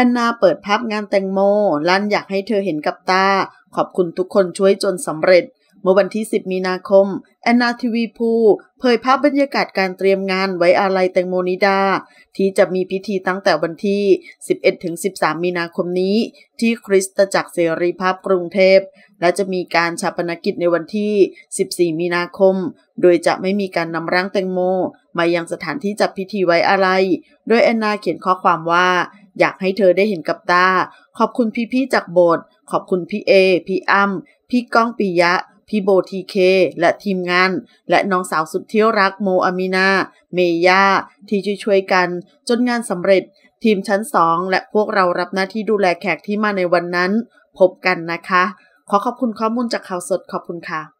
แอนนาเปิดภาพงานแตงโม ลั่นอยากให้เธอเห็นกับตา ขอบคุณทุกคนช่วยจนสำเร็จ เมื่อวันที่ 10 มีนาคม แอนนาทีวีพูเผยภาพบรรยากาศการเตรียมงานไว้อาลัยแตงโมนิดา ที่จะมีพิธีตั้งแต่วันที่ 11-13 มีนาคมนี้ ที่คริสตจักรเสรีภาพกรุงเทพ และจะมีการชาปนกิจในวันที่ 14 มีนาคม โดยจะไม่มีการนำร่างแตงโมมายังสถานที่จัดพิธีไว้อาลัยโดยแอนนาเขียนข้อความว่าอยากให้เธอได้เห็นกับตา ขอบคุณพี่ๆจากโบสถ์ขอบคุณพี่เอ พี่อ้ำ พี่ก้องปิยะ พี่โบทีเค และทีมงาน และน้องสาวสุดที่รักโมอามินา เมย่าที่ช่วยๆกัน จนงานสำเร็จ ทีมชั้นสองและพวกเรารับหน้าที่ดูแลแขกที่มาในวันนั้น พบกันนะคะ ขอขอบคุณข้อมูลจากข่าวสดขอบคุณค่ะ